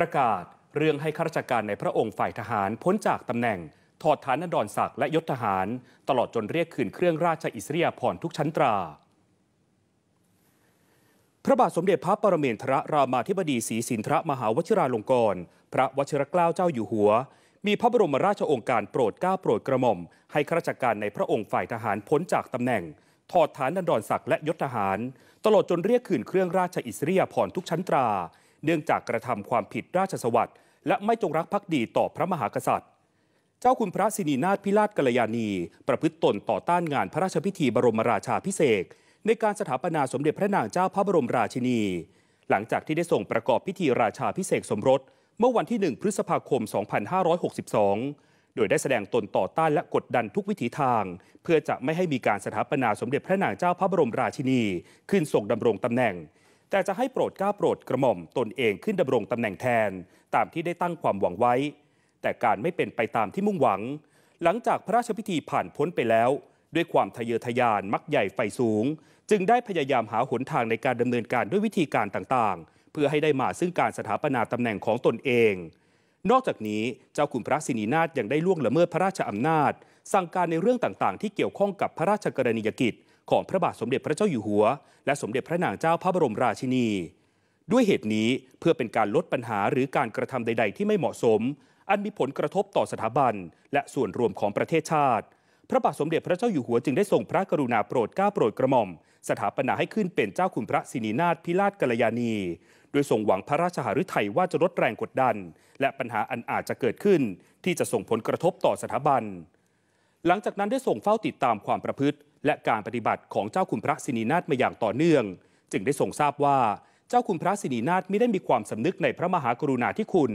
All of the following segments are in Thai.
ประกาศเรื่องให้ข้าราชการในพระองค์ฝ่ายทหารพ้นจากตำแหน่งถอดฐานนดรศักดิ์และยศทหาร ตลอดจนเรียกคืนเครื่องราชอิสริยาภรณ์ทุกชั้นตรา พระบาทสมเด็จพระปรเมนทรรามาธิบดีศรีสินทรมหาวชิราลงกรณ์พระวชิรเกล้าเจ้าอยู่หัว มีพระบรมราชโองการโปรดเกล้าโปรดกระหม่อมให้ข้าราชการในพระองค์ฝ่ายทหารพ้นจากตำแหน่ง ถอดฐานันดรศักดิ์และยศทหาร ตลอดจนเรียกคืนเครื่องราชอิสริยาภรณ์ทุกชั้นตราเนื่องจากกระทำความผิดราชสวัสดิ์และไม่จงรักภักดีต่อพระมหากษัตริย์ เจ้าคุณพระสินีนาถพิราชกัลยาณีประพฤติตนต่อต้านงานพระราชพิธีบรมราชาพิเศษในการสถาปนาสมเด็จพระนางเจ้าพระบรมราชินี หลังจากที่ได้ส่งประกอบพิธีราชาพิเศษสมรสเมื่อวันที่ 1 พฤษภาคม 2562 โดยได้แสดงตนต่อต้านและกดดันทุกวิถีทาง เพื่อจะไม่ให้มีการสถาปนาสมเด็จพระนางเจ้าพระบรมราชินี ขึ้นทรงดำรงตำแหน่งแต่จะให้โปรดก้าโปรดกระหม่อม ตนเองขึ้นดำรงตำแหน่งแทนตามที่ได้ตั้งความหวังไว้ แต่การไม่เป็นไปตามที่มุ่งหวัง หลังจากพระราชพิธีผ่านพ้นไปแล้ว ด้วยความทะเยอทะยานมักใหญ่ไฟสูง จึงได้พยายามหาหนทางในการดำเนินการด้วยวิธีการต่างๆ เพื่อให้ได้มาซึ่งการสถาปนาตำแหน่งของตนเอง นอกจากนี้เจ้าขุนพระศินีนาฏยังได้ล่วงละเมิดพระราชอำนาจสั่งการในเรื่องต่างๆ ที่เกี่ยวข้องกับพระราชกรณียกิจของพระบาทสมเด็จพระเจ้าอยู่หัว และสมเด็จพระนางเจ้าพระบรมราชินี ด้วยเหตุนี้เพื่อเป็นการลดปัญหาหรือการกระทำใดๆ ที่ไม่เหมาะสม อันมีผลกระทบต่อสถาบัน และส่วนรวมของประเทศชาติ พระบาทสมเด็จพระเจ้าอยู่หัว จึงได้ทรงพระกรุณาโปรดเกล้าโปรดกระหม่อม สถาปนาให้ขึ้นเป็นเจ้าคุณพระศินีนาถพิราชกัลยาณีโดยทรงหวังพระราชหฤทัยว่าจะลดแรงกดดัน และปัญหาอันอาจจะเกิดขึ้นที่จะส่งผลกระทบต่อสถาบัน หลังจากนั้นได้ส่งเฝ้าติดตามความประพฤติและการปฏิบัติของเจ้าคุณพระสินีนาฏมาอย่างต่อเนื่อง จึงได้ทรงทราบว่าเจ้าคุณพระสินีนาฏไม่ได้มีความสำนึกในพระมหากรุณาธิคุณ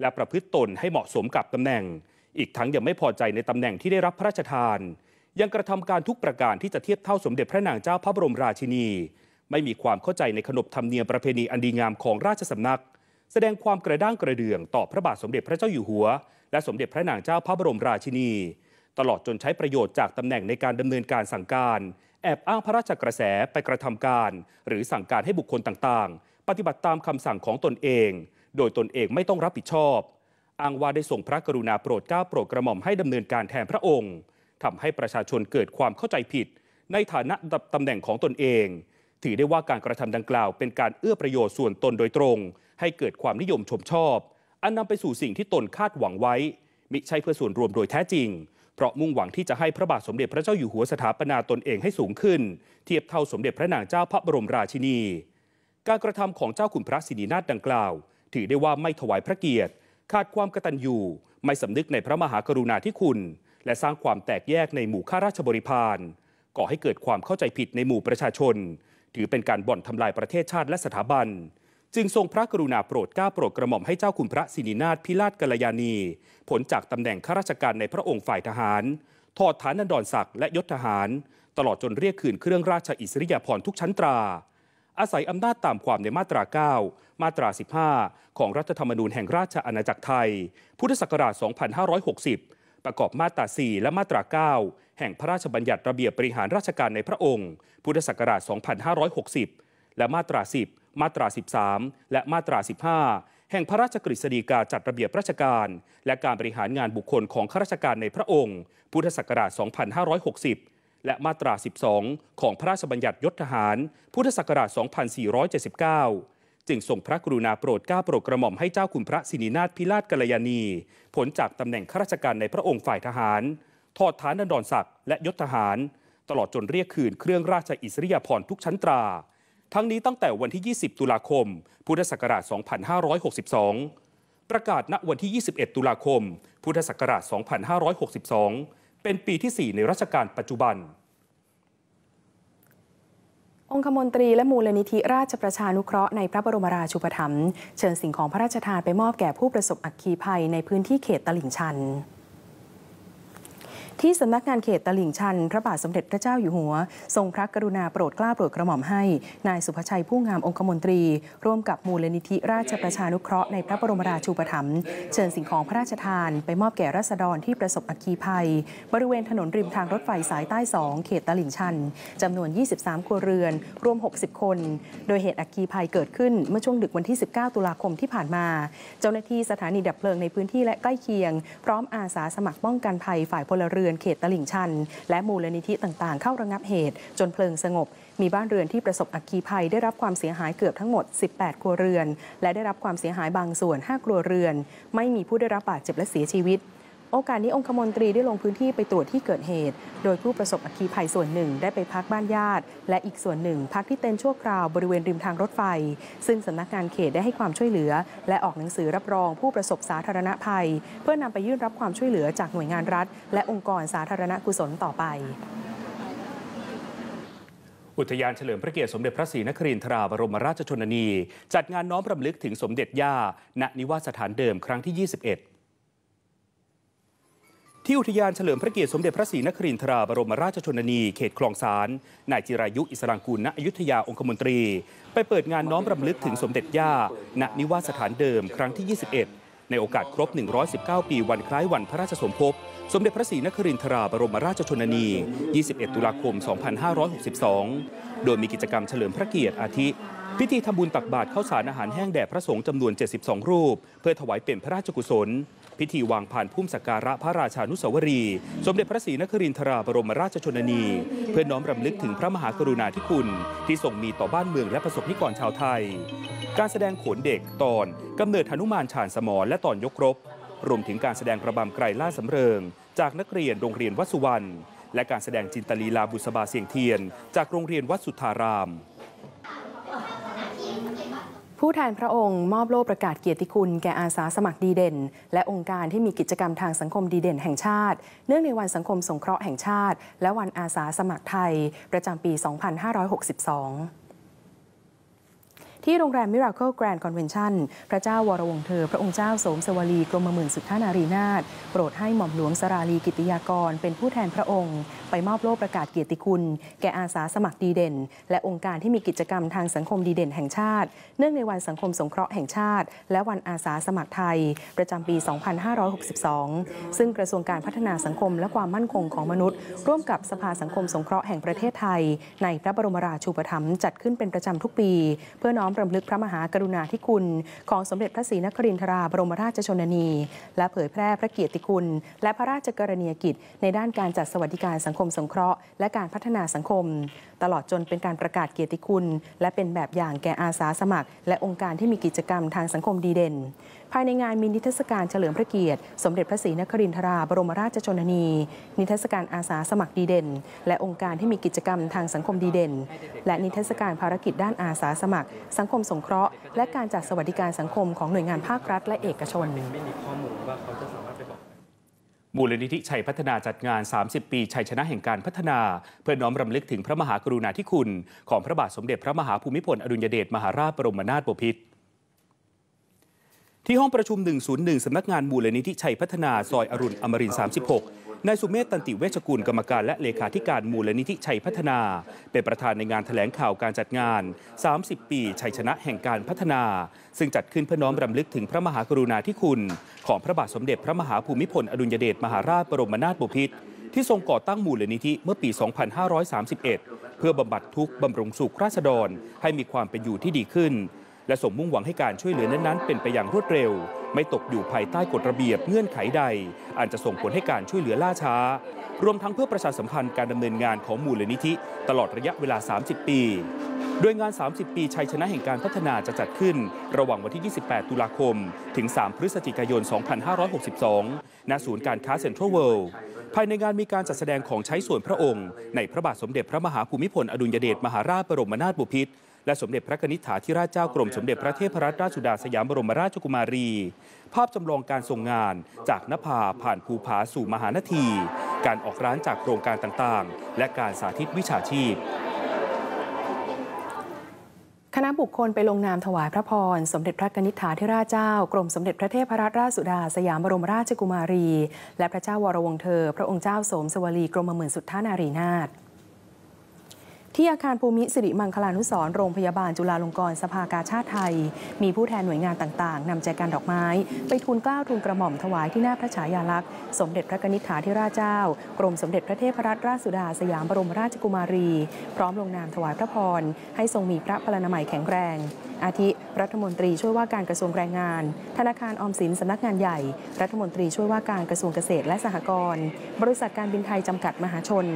และประพฤติตนให้เหมาะสมกับตำแหน่ง อีกทั้งยังไม่พอใจในตำแหน่งที่ได้รับพระราชทาน ยังกระทำการทุกประการที่จะเทียบเท่า สมเด็จพระนางเจ้าพระบรมราชินี ไม่มีความเข้าใจในขนบธรรมเนียมประเพณีอันดีงามของราชสำนัก แสดงความกระด้างกระเดื่องต่อพระบาทสมเด็จพระเจ้าอยู่หัว และสมเด็จพระนางเจ้าพระบรมราชินีตลอดจนใช้ประโยชน์จากตำแหน่งในการดำเนินการสั่งการ แอบอ้างพระราชกระแสไปกระทำการ หรือสั่งการให้บุคคลต่างๆ ปฏิบัติตามคำสั่งของตนเอง โดยตนเองไม่ต้องรับผิดชอบ อ้างว่าได้ส่งพระกรุณาโปรดเกล้าโปรดกระหม่อมให้ดำเนินการแทนพระองค์ทำให้ประชาชนเกิดความเข้าใจผิด ในฐานะตำแหน่งของตนเอง ถือได้ว่าการกระทำดังกล่าว เป็นการเอื้อประโยชน์ส่วนตนโดยตรง ให้เกิดความนิยมชมชอบ อันนำไปสู่สิ่งที่ตนคาดหวังไว้มิใช่เพื่อส่วนรวมโดยแท้จริงเพราะมุ่งหวังที่จะให้พระบาทสมเด็จพระเจ้าอยู่หัวสถาปนาตนเองให้สูงขึ้น เทียบเท่าสมเด็จพระนางเจ้าพระบรมราชินี การกระทำของเจ้าขุนพระสินีนาถดังกล่าวถือได้ว่าไม่ถวายพระเกียรติ ขาดความกตัญญูไม่สำนึกในพระมหากรุณาธิคุณ และสร้างความแตกแยกในหมู่ข้าราชบริพารก่อให้เกิดความเข้าใจผิดในหมู่ประชาชน ถือเป็นการบ่อนทำลายประเทศชาติและสถาบันจึงทรงพระกรุณาโปรดก้าโปรดกระหม่อมให้เจ้าคุณพระสินินาถพิราชกัลยาณี ผลจากตำแหน่งข้าราชการในพระองค์ฝ่ายทหาร ถอดฐานันดรศักดิ์และยศทหาร ตลอดจนเรียกคืนเครื่องราชอิสริยาภรณ์ทุกชั้นตรา อาศัยอำนาจตามความในมาตรา 9 มาตรา 15 ของรัฐธรรมนูญแห่งราชอาณาจักรไทย พุทธศักราช 2560 ประกอบมาตรา 4 และมาตรา9แห่งพระราชบัญญัติระเบียบบริหารราชการในพระองค์ พุทธศักราช 2560 และมาตรา10มาตรา 13 และมาตรา 15 แห่งพระราชกฤษฎีกาจัดระเบียบราชการ และการบริหารงานบุคคลของข้าราชการในพระองค์ พุทธศักราช 2560 และมาตรา 12 ของพระราชบัญญัติยศทหาร พุทธศักราช 2479 จึงส่งพระกรุณาโปรดเกล้าโปรดกระหม่อมให้เจ้า คุณพระสินีนาถพิราชกัลยาณี ผลจากตำแหน่งข้าราชการในพระองค์ฝ่ายทหารทอดฐานนันดรศักดิ์และยศทหาร ตลอดจนเรียกคืนเครื่องราชอิสริยาภรณ์ทุกชั้นตราทั้งนี้ตั้งแต่วันที่ 20 ตุลาคม พุทธศักราช 2562 ประกาศ ณ วันที่ 21 ตุลาคม พุทธศักราช 2562 เป็นปีที่ 4 ในรัชกาลปัจจุบัน องคมนตรีและมูลนิธิ ราชประชานุเคราะห์ ในพระบรมราชูปถัมภ์เชิญสิ่งของพระราชทานไปมอบแก่ผู้ประสบอัคคีภัยในพื้นที่เขตตลิ่งชันที่สำนักงานเขตตลิ่งชัน พระบาทสมเด็จพระเจ้าอยู่หัว ทรงพระกรุณาโปรดเกล้าโปรดกระหม่อมให้ นายสุภชัยผู้งามองคมนตรี ร่วมกับมูลนิธิราชประชานุเคราะห์ในพระบรมราชูปถัมภ์เชิญสิ่งของพระราชทานไปมอบแก่รัษฎรที่ประสบอัคคีภัย บริเวณถนนริมทางรถไฟสายใต้สองเขตตลิ่งชันจำนวน 23 ครัวเรือน รวม 60 คนโดยเหตุอัคคีภัยเกิดขึ้นเมื่อช่วงดึกวันที่ 19 ตุลาคมที่ผ่านมา เจ้าหน้าที่สถานีดับเพลิงในพื้นที่และใกล้เคียง พร้อมอาสาสมัครป้องกันภัยฝ่ายพลเรือนือนเขตตลิ่งชัน และมูลนิธิต่าง ๆ เข้าระงับเหตุ จนเพลิงสงบ มีบ้านเรือนที่ประสบอักคีภัยได้รับความเสียหายเกือบทั้งหมด 18 ครัวเรือน และได้รับความเสียหายบางส่วน 5 ครัวเรือน ไม่มีผู้ได้รับบาดเจ็บและเสียชีวิตโอกาสนี้องคมนตรีได้ลงพื้นที่ไปตรวจที่เกิดเหตุ โดยผู้ประสบอัคคีภัยส่วนหนึ่งได้ไปพักบ้านญาติ และอีกส่วนหนึ่งพักที่เต็นท์ชั่วคราวบริเวณริมทางรถไฟ ซึ่งสำนักงานเขตได้ให้ความช่วยเหลือ และออกหนังสือรับรองผู้ประสบสาธารณภัย เพื่อนำไปยื่นรับความช่วยเหลือจากหน่วยงานรัฐ และองค์กรสาธารณกุศลต่อไป อุทยานเฉลิมพระเกียรติสมเด็จพระศรีนครินทราบรมราชชนนี จัดงานน้อมรำลึกถึงสมเด็จย่าณนิวาสสถานเดิมครั้งที่21ที่อุทยานเฉลิมพระเกียรติสมเด็จพระศรีนครินทราบรมราชชนนีเขตคลองสาน นายจิรายุอิสรังกูลณอยุธยาองคมนตรีไปเปิดงานน้อมรำลึกถึงสมเด็จย่าณนิวาสถานเดิม ครั้งที่ 21 ในโอกาสครบ 119 ปีวันคล้ายวันพระราชสมภพสมเด็จพระศรีนครินทราบรมราชชนนี 21 ตุลาคม 2562 โดยมีกิจกรรมเฉลิมพระเกียรติอาทิ พิธีทำบุญตักบาตรข้าวสารอาหารแห้งแด่พระสงฆ์จำนวน 72 รูป เพื่อถวายเป็นพระราชกุศลพิธีวางผ่านพุ่มสักการะพระราชานุสาวรี สมเด็จพระศรีนครินทราบรมราชชนนี เพื่อน้อมรำลึกถึงพระมหากรุณาธิคุณ ที่ทรงมีต่อบ้านเมืองและประสบนิกรชาวไทย การแสดงโขนเด็กตอน กำเนิดธนุมานชาญสมรและตอนยกรบ รวมถึงการแสดงระบำไกรล่าสำเริง จากนักเรียนโรงเรียนวัดสุวรรณและการแสดงจินตลีลาบุษบาเสียงเทียน จากโรงเรียนวัดสุทธารามผู้แทนพระองค์มอบโล่ประกาศเกียรติคุณ แก่อาสาสมัครดีเด่น และองค์การที่มีกิจกรรมทางสังคมดีเด่นแห่งชาติ เนื่องในวันสังคมสงเคราะห์แห่งชาติ และวันอาสาสมัครไทยประจำปี 2562ที่โรงแรมมิราเคิลแกรนด์คอนเวนชั่นพระเจ้าวรวงเธอ พระองค์เจ้าสมสวลีกรมหมื่นสุทธานารีนาถโปรดให้หม่อมหลวงสราลีกิติยากรเป็นผู้แทนพระองค์ ไปมอบโล่ประกาศเกียรติคุณแก่อาสาสมัครดีเด่น และองค์การที่มีกิจกรรมทางสังคมดีเด่นแห่งชาติ เนื่องในวันสังคมสงเคราะห์แห่งชาติ และวันอาสาสมัครไทย ประจำปี 2562 ซึ่งกระทรวงการพัฒนาสังคมและความมั่นคงของมนุษย์ ร่วมกับสภาสังคมสงเคราะห์แห่งประเทศไทย ในพระบรมราชูปถัมภ์จัดขึ้นเป็นประจำทุกปี เพื่อน้อมรำลึกพระมหากรุณาธิคุณ ของสมเด็จพระศรีนครินทราบรมราชชนนี และเผยแพร่พระเกียรติคุณ และพระราชกรณียกิจในด้านการจัดสวัสดิการสังคมสงเคราะห์และการพัฒนาสังคม ตลอดจนเป็นการประกาศเกียรติคุณ และเป็นแบบอย่างแก่อาสาสมัครและองค์การที่มีกิจกรรมทางสังคมดีเด่นภายในงานมีนิทรรศการเฉลิมพระเกียรติสมเด็จพระศรีนครินทราบรมราชชนนี นิทรรศการอาสาสมัครดีเด่นและองค์การที่มีกิจกรรมทางสังคมดีเด่นและนิทรรศการภารกิจด้านอาสาสมัครสังคมสงเคราะห์และการจัดสวัสดิการสังคมของหน่วยงานภาครัฐและเอกชน่ข้อมูลว่าเขาจะสามารถไปบอกมูลนิธิชัยพัฒนาจัดงาน 30 ปี ชัยชนะแห่งการพัฒนาเพื่อน้อมรำลึกถึงพระมหากรุณาธิคุณของพระบาทสมเด็จพระมหาภูมิพลอดุลยเดชมหาราชบรมนาถบพิตรที่ห้องประชุม 101 สำนักงานมูลนิธิชัยพัฒนา ซอยอรุณอมรินทร์ 36 นายสุเมธตันติเวชกุลกรรมการและเลขาธิการมูลนิธิชัยพัฒนา เป็นประธานในงานถแถลงข่าวการจัดงาน 30 ปีชัยชนะแห่งการพัฒนา ซึ่งจัดขึ้นเพื่อน้อมรำลึกถึงพระมหากรุณาธิคุณ ของพระบาทสมเด็จพระมหาภูมิพลอดุลยเดชมหาราชบรมนาถบพิตรที่ทรงก่อตั้งมูลนิธิเมื่อปี 2531 เพื่อบำบัดทุกข์บำรุงสุขราษฎรให้มีความเป็นอยู่ที่ดีขึ้นและส่งมุ่งหวังให้การช่วยเหลือนั้น ๆ เป็นไปอย่างรวดเร็ว ไม่ตกอยู่ภายใต้กฎระเบียบเงื่อนไขใด อาจจะส่งผลให้การช่วยเหลือล่าช้า รวมทั้งเพื่อประชาสัมพันธ์การดำเนินงานของมูลนิธิตลอดระยะเวลา 30 ปี โดยงาน 30 ปีชัยชนะแห่งการพัฒนาจะจัดขึ้น ระหว่างวันที่ 28 ตุลาคม ถึง 3 พฤศจิกายน 2562 ณ ศูนย์การค้าเซ็นทรัลเวิลด์ภายในงานมีการจัดแสดงของใช้ส่วนพระองค์ ในพระบาทสมเด็จพระมหาภูมิพลอดุลยเดชมหาราชบรมนาถบพิตรและสมเด็จพระนิษฐาธิราชเจ้ากรมสมเด็จพระเทพรัตนราชสุดาสยามบรมราชกุมารี ภาพ จำลองการทรงงานจากนภาผ่านภูผาสู่มหานที การออกร้านจากโครงการต่างๆ และการสาธิตวิชาชีพ คณะบุคคลไปลงนามถวายพระพร สมเด็จพระนิษฐาธิราชเจ้ากรมสมเด็จพระเทพรัตนราชสุดาสยามบรมราชกุมารี และพระเจ้าวรวงเธอ พระองค์เจ้าสมสวลีกรมหมื่นสุทธานารีนาถที่อาคารภูมิสิริมังคลานุสรโรงพยาบาลจุฬาลงกรณ์ สภากาชาติไทย มีผู้แทนหน่วยงานต่างๆนำแจกันดอกไม้ ไปทูลเกล้าทูลกระหม่อมถวายที่หน้าพระฉายาลักษณ์ สมเด็จพระนิษฐาธิราชเจ้า กรมสมเด็จพระเทพรัตนราชสุดาสยามบรมราชกุมารี พร้อมลงนามถวายพระพร ให้ทรงมีพระพลานามัยแข็งแรงอาทิรัฐมนตรีช่วยว่าการกระทรวงแรงงาน ธนาคารออมสินสำนักงานใหญ่ รัฐมนตรีช่วยว่าการกระทรวงเกษตรและสหกรณ์บริษัทการบินไทยจำกัดมหาชน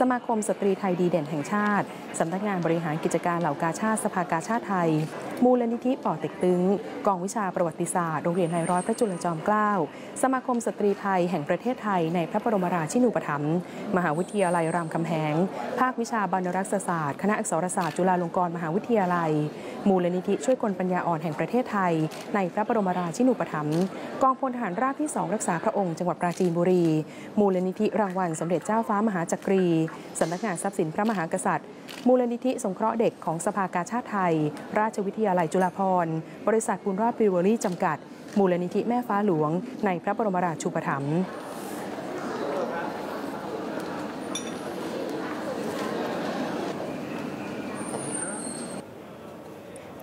สมาคมสตรีไทยดีเด่นแห่งชาติสำนักงานบริหารกิจการเหล่ากาชาติสภากาชาติไทยมูลนิธิป่อเต็กตึง กองวิชาประวัติศาสตร์โรงเรียนนายร้อยพระจุลจอมเกล้า สมาคมสตรีไทย แห่งประเทศไทยในพระบรมราชินูปถัมภ์มหาวิทยาลัยรามคำแหง ภาควิชาบรรณรักษศาสตร์คณะอักษรศาสตร์จุฬาลงกรณ์มหาวิทยาลัยมูลนิธิช่วยคนปัญญาอ่อนแห่งประเทศไทยในพระบรมราชินูปถัมภ์กองพลทหารราบที่2รักษาพระองค์จังหวัดปราจีนบุรี มูลนิธิรางวัลสมเด็จเจ้าฟ้ามหาจักรีสำนักงานทรัพย์สินพระมหากษัตริย์ มูลนิธิสงเคราะห์เด็กของสภากาชาติไทย ราชวิทยาาลัยจุฬาภรณ์บริษัทบุญรอดบิวเวอรี่จำกัด มูลนิธิแม่ฟ้าหลวงในพระบรมราชูปถัมภ์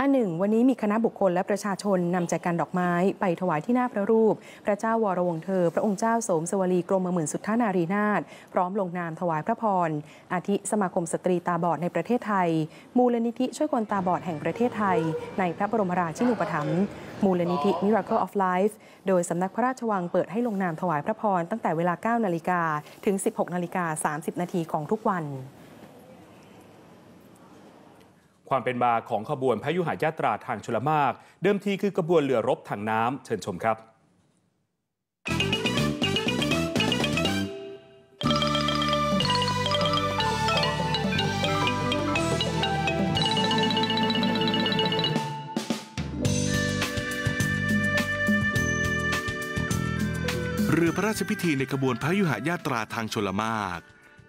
ันหนึ่งวันนี้มีคณะบุคคลและประชาชนนำแจกันดอกไม้ไปถวายที่หน้าพระรูป พระเจ้าวรวงเธอ พระองค์เจ้าสมสวลีกรมหมื่นสุทธานารีนาถพร้อมลงนามถวายพระพร อาทิสมาคมสตรีตาบอดในประเทศไทย มูลนิธิช่วยคนตาบอดแห่งประเทศไทย ในพระบรมราชินูปถัมภ์มูลนิธิ Miracle of Life โดยสำนักพระราชวังเปิดให้ลงนามถวายพระพรตั้งแต่เวลา9นาฬิกาถึง16นาฬิกา30นาทีของทุกวันความเป็นมาของขบวนพระยุหายาตราทางชลมากเดิมทีคือขบวนเรือรบทางน้ำเชิญชมครับเรือพระราชพิธีในขบวนพระยุหายาตราทางชลมาก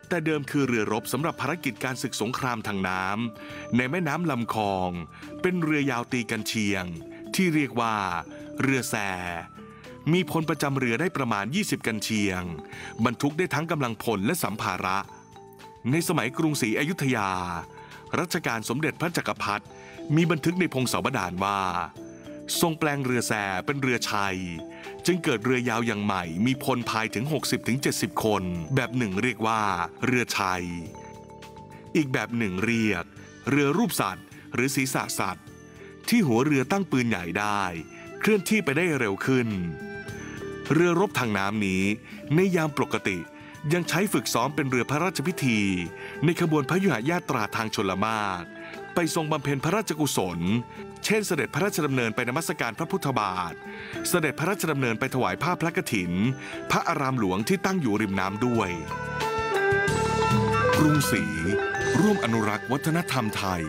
แต่เดิมคือเรือรบสำหรับภารกิจการศึกสงครามทางน้ำในแม่น้ำลำคลองเป็นเรือยาวตีกันเชียง ที่เรียกว่า เรือแส มีพลประจำเรือได้ประมาณ 20 กันเชียง บรรทุกได้ทั้งกำลังพลและสัมภาระ ในสมัยกรุงศรีอยุธยา รัชกาลสมเด็จพระจักรพรรดิมีบันทึกในพงศาวดารว่า ทรงแปลงเรือแสเป็นเรือชัยจึงเกิดเรือยาวอย่างใหม่มีพลพายถึง 60-70 คน แบบหนึ่งเรียกว่าเรือชัย อีกแบบหนึ่งเรียกเรือรูปสัตว์หรือศีรษะสัตว์ ที่หัวเรือตั้งปืนใหญ่ได้ เคลื่อนที่ไปได้เร็วขึ้น เรือรบทางน้ำนี้ในยามปกติยังใช้ฝึกซ้อมเป็นเรือพระราชพิธี ในขบวนพระยุหยาตราทางชลมากไปทรงบำเพ็ญพระราชกุศล เช่นเสด็จพระราชดำเนินไปนมัสการพระพุทธบาท เสด็จพระราชดำเนินไปถวายผ้าพระกฐิน พระอารามหลวงที่ตั้งอยู่ริมน้ำด้วย กรุงศรีร่วมอนุรักษ์วัฒนธรรมไทย